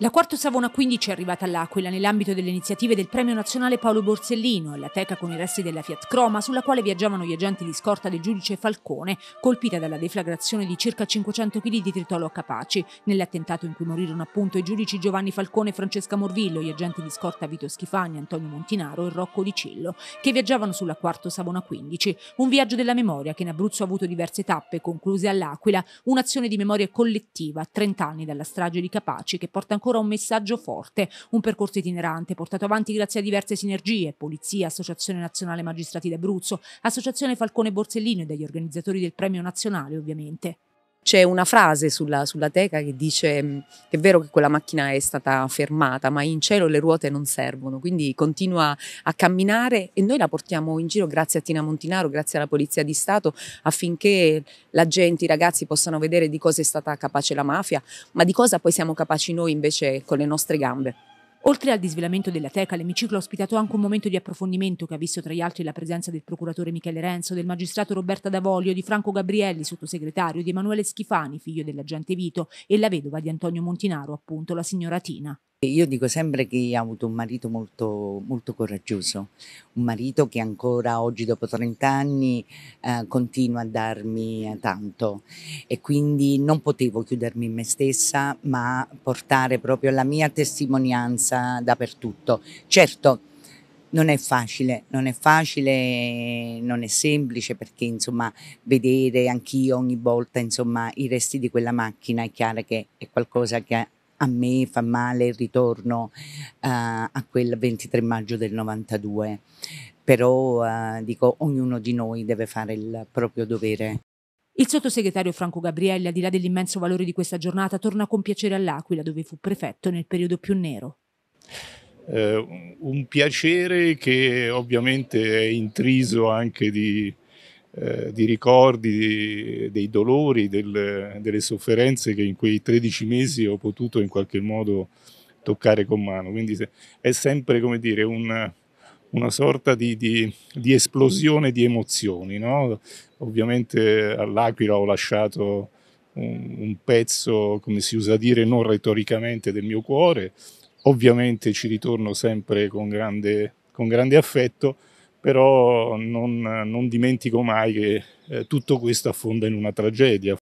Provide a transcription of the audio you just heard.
La quarta Savona 15 è arrivata all'Aquila nell'ambito delle iniziative del Premio Nazionale Paolo Borsellino alla teca con i resti della Fiat Croma sulla quale viaggiavano gli agenti di scorta del giudice Falcone, colpita dalla deflagrazione di circa 500 kg di tritolo a Capaci, nell'attentato in cui morirono appunto i giudici Giovanni Falcone e Francesca Morvillo, gli agenti di scorta Vito Schifani, Antonio Montinaro e Rocco Di Cillo, che viaggiavano sulla quarta Savona 15, un viaggio della memoria che in Abruzzo ha avuto diverse tappe, concluse all'Aquila, un'azione di memoria collettiva a 30 anni dalla strage di Capaci che porta ancora ancora un messaggio forte, un percorso itinerante portato avanti grazie a diverse sinergie, Polizia, Associazione Nazionale Magistrati d'Abruzzo, Associazione Falcone Borsellino e degli organizzatori del Premio Nazionale ovviamente c'è una frase sulla, sulla, teca che dice che mm, è vero che quella macchina è stata fermata, ma in cielo le ruote non servono, quindi continua a camminare e noi la portiamo in giro grazie a Tina Montinaro, grazie alla Polizia di Stato, affinché la gente, i ragazzi possano vedere di cosa è stata capace la mafia, ma di cosa poi siamo capaci noi invece con le nostre gambe. Oltre al disvelamento della teca, l'emiciclo ha ospitato anche un momento di approfondimento che ha visto tra gli altri la presenza del procuratore Michele Renzo, del magistrato Roberta D'Avoglio, di Franco Gabrielli, sottosegretario, di Emanuele Schifani, figlio dell'agente Vito, e la vedova di Antonio Montinaro, appunto la signora Tina. Io dico sempre che ho avuto un marito molto, molto coraggioso, un marito che ancora oggi dopo 30 anni eh, continua a darmi eh, tanto e quindi non potevo chiudermi in me stessa ma portare proprio la mia testimonianza dappertutto. Certo, non è facile, non è facile, non è semplice perché insomma vedere anch'io ogni volta insomma i resti di quella macchina è chiaro che è qualcosa che a me fa male il ritorno uh, a quel 23 maggio del 92, però uh, dico ognuno di noi deve fare il proprio dovere. Il sottosegretario Franco Gabrielli, al di là dell'immenso valore di questa giornata, torna con piacere all'Aquila, dove fu prefetto nel periodo più nero. Eh, un piacere che ovviamente è intriso anche di eh, di ricordi, di, dei dolori, del, delle sofferenze che in quei 13 mesi ho potuto in qualche modo toccare con mano. Quindi è sempre, come dire, un, una sorta di, di, di, esplosione di emozioni. No? Ovviamente all'Aquila ho lasciato un, un pezzo, come si usa dire, non retoricamente del mio cuore. Ovviamente ci ritorno sempre con grande, con grande affetto però non, non dimentico mai che eh, tutto questo affonda in una tragedia.